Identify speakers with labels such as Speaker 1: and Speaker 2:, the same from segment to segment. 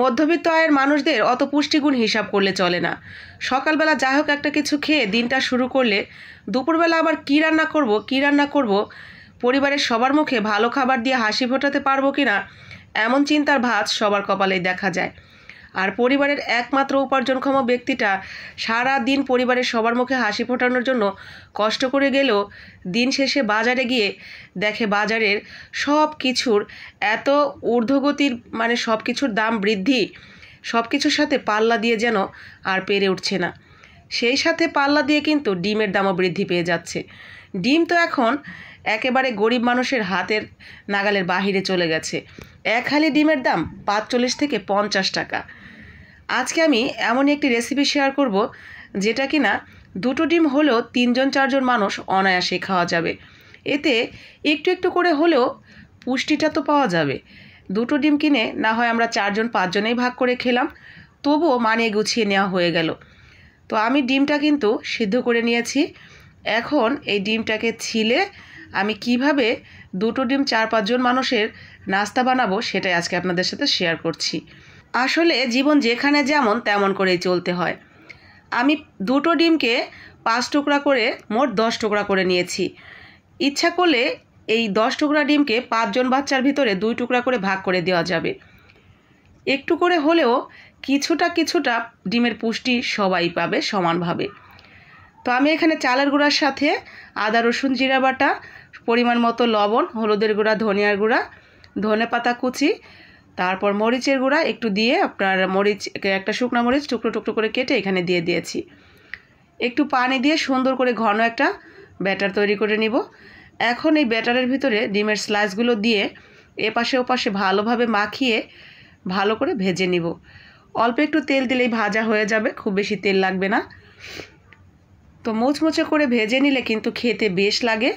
Speaker 1: মধ্যবিত্ত আয়ের মানুষদের অত পুষ্টিগুণ হিসাব করলে চলে না সকালবেলা যাই হোক একটা কিছু খেয়ে দিনটা শুরু করলে দুপুরবেলা আবার কী রান্না করব কী রান্না করব পরিবারের সবার মুখে ভালো খাবার দিয়ে হাসি ফোটাতে পারবো কি না এমন চিন্তার ভাত সবার কপালেই দেখা যায় আর পরিবারের একমাত্র উপার্জনক্ষম ব্যক্তিটা সারা দিন পরিবারের সবার মুখে হাসি ফোটানোর জন্য কষ্ট করে গেলেও দিন শেষে বাজারে গিয়ে দেখে বাজারের সব কিছুর এত ঊর্ধ্বগতির মানে সব কিছুর দাম বৃদ্ধি সব কিছুর সাথে পাল্লা দিয়ে যেন আর পেরে উঠছে না সেই সাথে পাল্লা দিয়ে কিন্তু ডিমের দামও বৃদ্ধি পেয়ে যাচ্ছে ডিম তো এখন একেবারে গরিব মানুষের হাতের নাগালের বাহিরে চলে গেছে এক হালি ডিমের দাম পাঁচচল্লিশ থেকে পঞ্চাশ টাকা আজকে আমি এমনই একটি রেসিপি শেয়ার করব যেটা কি না দুটো ডিম হলেও তিনজন চারজন মানুষ অনায়াসে খাওয়া যাবে এতে একটু একটু করে হলেও পুষ্টিটা তো পাওয়া যাবে দুটো ডিম কিনে না হয় আমরা চারজন পাঁচজনেই ভাগ করে খেলাম তবুও মানিয়ে গুছিয়ে নেওয়া হয়ে গেল তো আমি ডিমটা কিন্তু সিদ্ধ করে নিয়েছি এখন এই ডিমটাকে ছিলে আমি কিভাবে দুটো ডিম চার পাঁচজন মানুষের নাস্তা বানাবো সেটাই আজকে আপনাদের সাথে শেয়ার করছি আসলে জীবন যেখানে যেমন তেমন করেই চলতে হয় আমি দুটো ডিমকে পাঁচ টুকরা করে মোট দশ টুকরা করে নিয়েছি ইচ্ছা করলে এই দশ টুকরা ডিমকে পাঁচজন বাচ্চার ভিতরে দুই টুকরা করে ভাগ করে দেওয়া যাবে একটু করে হলেও কিছুটা কিছুটা ডিমের পুষ্টি সবাই পাবে সমানভাবে তো আমি এখানে চালের গুঁড়ার সাথে আদা রসুন জিরা বাটা পরিমাণ মতো লবণ হলুদের গুঁড়া ধনিয়ার গুঁড়া ধনে পাতা কুচি তারপর মরিচের গুঁড়া একটু দিয়ে আপনার মরিচ একটা শুকনো মরিচ টুকরো টুকরো করে কেটে এখানে দিয়ে দিয়েছি একটু পানি দিয়ে সুন্দর করে ঘন একটা ব্যাটার তৈরি করে নিব এখন এই ব্যাটারের ভিতরে ডিমের স্লাইসগুলো দিয়ে এপাশে ওপাশে ভালোভাবে মাখিয়ে ভালো করে ভেজে নিব অল্প একটু তেল দিলেই ভাজা হয়ে যাবে খুব বেশি তেল লাগবে না তো মোচমোচে করে ভেজে নিলে কিন্তু খেতে বেশ লাগে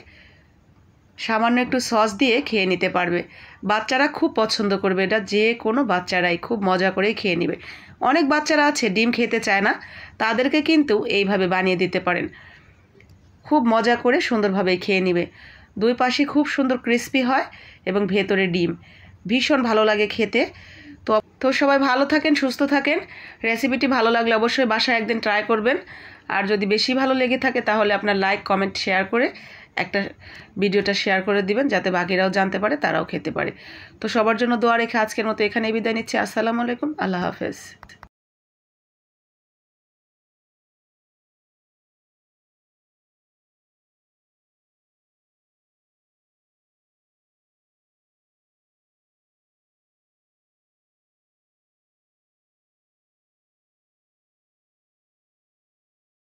Speaker 1: সামান্য একটু সস দিয়ে খেয়ে নিতে পারবে বাচ্চারা খুব পছন্দ করবে এটা যে কোনো বাচ্চারাই খুব মজা করে খেয়ে নেবে অনেক বাচ্চারা আছে ডিম খেতে চায় না তাদেরকে কিন্তু এইভাবে বানিয়ে দিতে পারেন খুব মজা করে সুন্দরভাবে খেয়ে নেবে দুই পাশে খুব সুন্দর ক্রিস্পি হয় এবং ভেতরে ডিম ভীষণ ভালো লাগে খেতে তো তো সবাই ভালো থাকেন সুস্থ থাকেন রেসিপিটি ভালো লাগলে অবশ্যই বাসায় একদিন ট্রাই করবেন আর যদি বেশি ভালো লেগে থাকে তাহলে আপনার লাইক কমেন্ট শেয়ার করে একটা ভিডিওটা শেয়ার করে দিবেন যাতে বাকিরাও জানতে পারে তারাও খেতে পারে তো সবার জন্য দোয়া রেখে আজকের মতো এখানে বিদায় নিচ্ছি আসসালামু আলাইকুম আল্লাহ হাফেজ